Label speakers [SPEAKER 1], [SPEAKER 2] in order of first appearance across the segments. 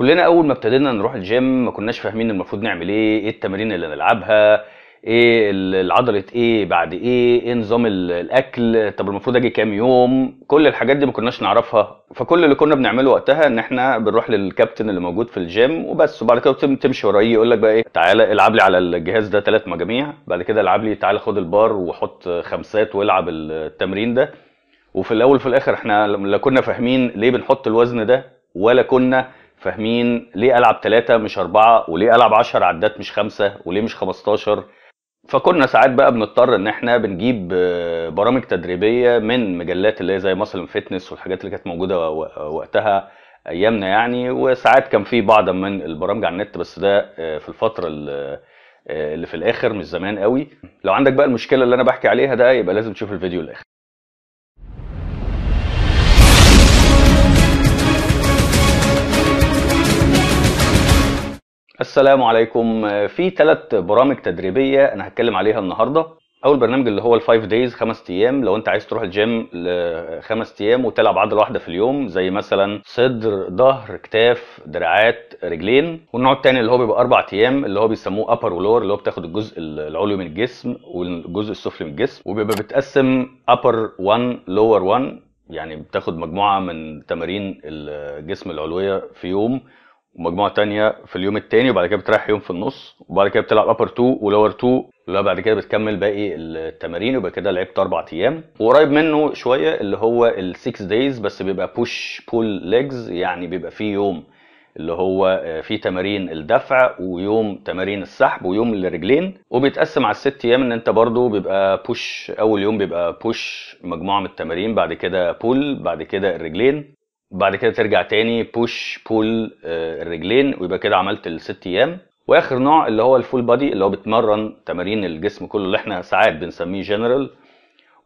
[SPEAKER 1] كلنا اول ما ابتدينا نروح الجيم ما كناش فاهمين المفروض نعمل ايه ايه التمارين اللي نلعبها ايه العضله ايه بعد ايه ايه نظام الاكل طب المفروض اجي كام يوم كل الحاجات دي ما كناش نعرفها فكل اللي كنا بنعمله وقتها ان احنا بنروح للكابتن اللي موجود في الجيم وبس وبعد كده تمشي وراه يقول لك بقى ايه تعالى العب لي على الجهاز ده ثلاث مجاميع بعد كده العب لي تعالى خد البار وحط خمسات والعب التمرين ده وفي الاول وفي الاخر احنا لا كنا فاهمين ليه بنحط الوزن ده ولا كنا فاهمين ليه العب ثلاثه مش اربعه وليه العب 10 عدات مش خمسه وليه مش 15 فكنا ساعات بقى بنضطر ان احنا بنجيب آه، برامج تدريبيه من مجلات اللي هي زي مثلا فتنس والحاجات اللي كانت موجوده وقتها ايامنا يعني وساعات كان في بعض من البرامج على النت بس ده آه، في الفتره آه، اللي في الاخر مش زمان قوي لو عندك بقى المشكله اللي انا بحكي عليها ده يبقى لازم تشوف الفيديو الاخر السلام عليكم في ثلاث برامج تدريبيه انا هتكلم عليها النهارده اول برنامج اللي هو الفايف دايز خمس ايام لو انت عايز تروح الجيم لخمس ايام وتلعب عضله واحده في اليوم زي مثلا صدر ظهر كتاف دراعات رجلين والنوع الثاني اللي هو بيبقى اربع ايام اللي هو بيسموه ابر ولور اللي هو بتاخد الجزء العلوي من الجسم والجزء السفلي من الجسم وبيبقى بتقسم ابر 1 لور 1 يعني بتاخد مجموعه من تمارين الجسم العلويه في يوم ومجموعه تانية في اليوم التاني وبعد كده بتريح يوم في النص وبعد كده بتلعب ابر 2 ولور 2 لا بعد كده بتكمل باقي التمارين وبعد كده لعبت اربع ايام وقريب منه شويه اللي هو ال6 دايز بس بيبقى بوش بول ليجز يعني بيبقى فيه يوم اللي هو آه، فيه تمارين الدفع ويوم تمارين السحب ويوم للرجلين وبيتقسم على الست ايام ان انت برضو بيبقى بوش اول يوم بيبقى بوش مجموعه من التمارين بعد كده بول بعد كده الرجلين بعد كده ترجع تاني بوش بول آه، الرجلين ويبقى كده عملت الست ايام واخر نوع اللي هو الفول بادي اللي هو بتمرن تمارين الجسم كله اللي احنا ساعات بنسميه جنرال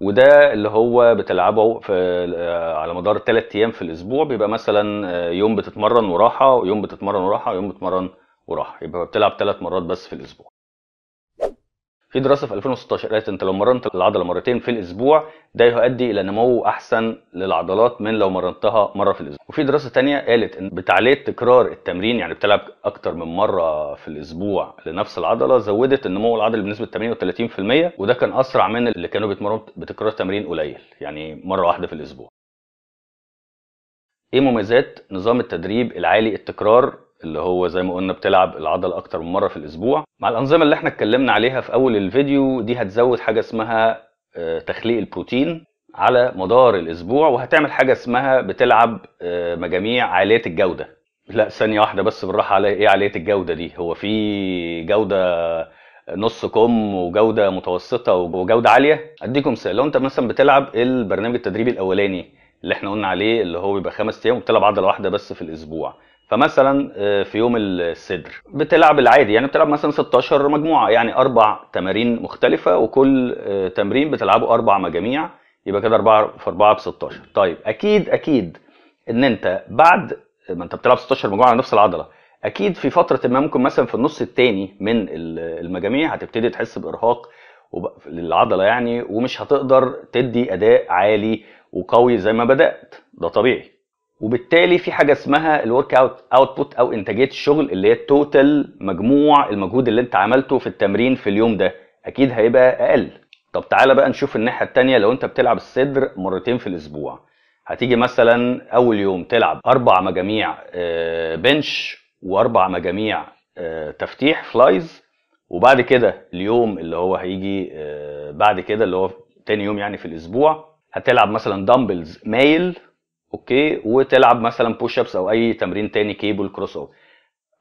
[SPEAKER 1] وده اللي هو بتلعبه في آه، على مدار تلات ايام في الاسبوع بيبقى مثلا آه، يوم بتتمرن وراحه ويوم بتتمرن وراحه ويوم بتتمرن وراحه يبقى بتلعب ثلاث مرات بس في الاسبوع في دراسه في 2016 قالت انت لو مرنت العضله مرتين في الاسبوع ده يؤدي الى نمو احسن للعضلات من لو مرنتها مره في الاسبوع وفي دراسه تانية قالت ان بتعليه تكرار التمرين يعني بتلعب اكتر من مره في الاسبوع لنفس العضله زودت النمو العضلي بنسبه 38% وده كان اسرع من اللي كانوا بيتمرنوا بتكرار تمرين قليل يعني مره واحده في الاسبوع ايه مميزات نظام التدريب العالي التكرار اللي هو زي ما قلنا بتلعب العضل اكتر من مره في الاسبوع مع الانظمه اللي احنا اتكلمنا عليها في اول الفيديو دي هتزود حاجه اسمها آه، تخليق البروتين على مدار الاسبوع وهتعمل حاجه اسمها بتلعب آه، مجاميع عاليه الجوده لا ثانيه واحده بس بالراحه على ايه عاليه الجوده دي هو في جوده نص كم وجوده متوسطه وجوده عاليه اديكم مثال لو انت مثلا بتلعب البرنامج التدريبي الاولاني اللي احنا قلنا عليه اللي هو بيبقى خمس ايام وبتلعب عضله واحده بس في الاسبوع فمثلا آه، في يوم الصدر بتلعب العادي يعني بتلعب مثلا 16 مجموعه يعني اربع تمارين مختلفه وكل آه، تمرين بتلعبه اربع مجاميع يبقى كده 4 في 4 ب 16 طيب اكيد اكيد ان انت بعد ما انت بتلعب 16 مجموعه على نفس العضله اكيد في فتره ما ممكن مثلا في النص الثاني من المجاميع هتبتدي تحس بارهاق للعضله يعني ومش هتقدر تدي اداء عالي وقوي زي ما بدات ده طبيعي وبالتالي في حاجه اسمها الورك اوت اوتبوت او انتاجيه الشغل اللي هي التوتال مجموع المجهود اللي انت عملته في التمرين في اليوم ده اكيد هيبقى اقل طب تعالى بقى نشوف الناحيه الثانيه لو انت بتلعب الصدر مرتين في الاسبوع هتيجي مثلا اول يوم تلعب اربع مجاميع بنش آه، واربع مجاميع آه، تفتيح فلايز وبعد كده اليوم اللي هو هيجي آه، بعد كده اللي هو تاني يوم يعني في الاسبوع هتلعب مثلا دامبلز مايل اوكي وتلعب مثلا بوش ابس او اي تمرين تاني كيبل كروس اوفر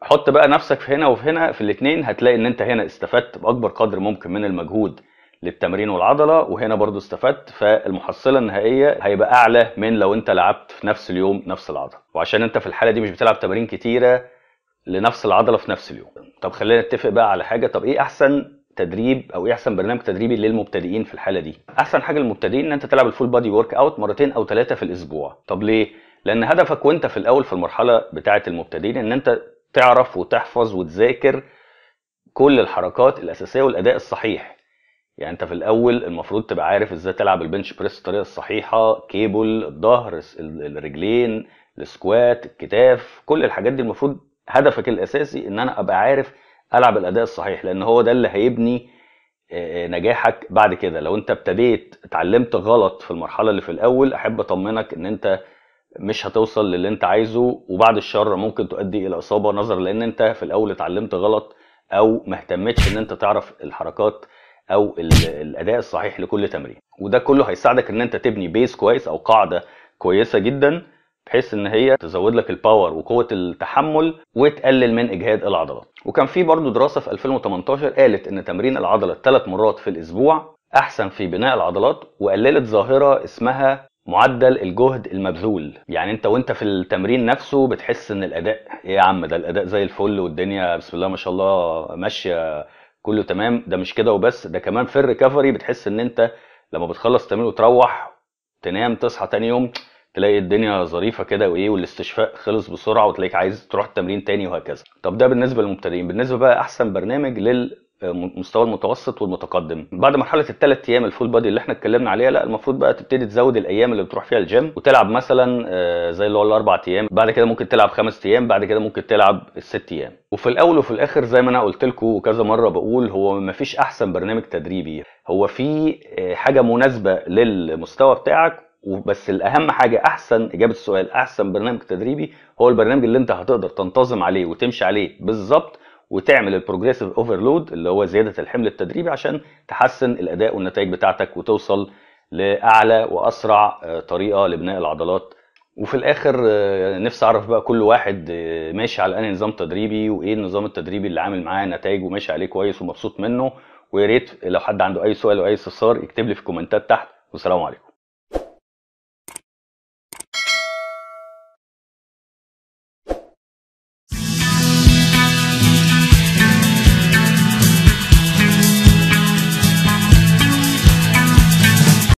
[SPEAKER 1] حط بقى نفسك في هنا وفي هنا في الاثنين هتلاقي ان انت هنا استفدت باكبر قدر ممكن من المجهود للتمرين والعضله وهنا برضو استفدت فالمحصله النهائيه هيبقى اعلى من لو انت لعبت في نفس اليوم نفس العضله وعشان انت في الحاله دي مش بتلعب تمارين كتيره لنفس العضله في نفس اليوم طب خلينا نتفق بقى على حاجه طب ايه احسن تدريب او ايه احسن برنامج تدريبي للمبتدئين في الحاله دي احسن حاجه للمبتدئين ان انت تلعب الفول بادي ورك اوت مرتين او ثلاثه في الاسبوع طب ليه لان هدفك وانت في الاول في المرحله بتاعه المبتدئين ان انت تعرف وتحفظ وتذاكر كل الحركات الاساسيه والاداء الصحيح يعني انت في الاول المفروض تبقى عارف ازاي تلعب البنش بريس الطريقه الصحيحه كيبل الظهر الرجلين السكوات الكتاف كل الحاجات دي المفروض هدفك الاساسي ان انا ابقى عارف العب الاداء الصحيح لان هو ده اللي هيبني آه، آه، نجاحك بعد كده لو انت ابتديت اتعلمت غلط في المرحله اللي في الاول احب اطمنك ان انت مش هتوصل للي انت عايزه وبعد الشر ممكن تؤدي الى اصابه نظرا لان انت في الاول اتعلمت غلط او ما اهتمتش ان انت تعرف الحركات او الاداء الصحيح لكل تمرين وده كله هيساعدك ان انت تبني بيس كويس او قاعده كويسه جدا بحيث ان هي تزود لك الباور وقوه التحمل وتقلل من اجهاد العضلات وكان في برضه دراسه في 2018 قالت ان تمرين العضله ثلاث مرات في الاسبوع احسن في بناء العضلات وقللت ظاهره اسمها معدل الجهد المبذول يعني انت وانت في التمرين نفسه بتحس ان الاداء ايه يا عم ده الاداء زي الفل والدنيا بسم الله ما شاء الله ماشيه كله تمام ده مش كده وبس ده كمان في الريكفري بتحس ان انت لما بتخلص تمرين وتروح تنام تصحى تاني يوم تلاقي الدنيا ظريفه كده وايه والاستشفاء خلص بسرعه وتلاقيك عايز تروح التمرين تاني وهكذا طب ده بالنسبه للمبتدئين بالنسبه بقى احسن برنامج لل آه، مستوى المتوسط والمتقدم بعد مرحله الثلاث ايام الفول بادي اللي احنا اتكلمنا عليها لا المفروض بقى تبتدي تزود الايام اللي بتروح فيها الجيم وتلعب مثلا آه، زي اللي هو الاربع ايام بعد كده ممكن تلعب خمس ايام بعد كده ممكن تلعب الست ايام وفي الاول وفي الاخر زي ما انا قلت لكم وكذا مره بقول هو ما فيش احسن برنامج تدريبي هو في آه، حاجه مناسبه للمستوى بتاعك وبس الاهم حاجه احسن اجابه السؤال احسن برنامج تدريبي هو البرنامج اللي انت هتقدر تنتظم عليه وتمشي عليه بالظبط وتعمل البروجريسيف اوفرلود اللي هو زياده الحمل التدريبي عشان تحسن الاداء والنتائج بتاعتك وتوصل لاعلى واسرع آه، طريقه لبناء العضلات وفي الاخر آه، نفسي اعرف بقى كل واحد آه، ماشي على انهي نظام تدريبي وايه النظام التدريبي اللي عامل معاه نتائج وماشي عليه كويس ومبسوط منه ويا ريت لو حد عنده اي سؤال او اي استفسار يكتب لي في الكومنتات تحت والسلام عليكم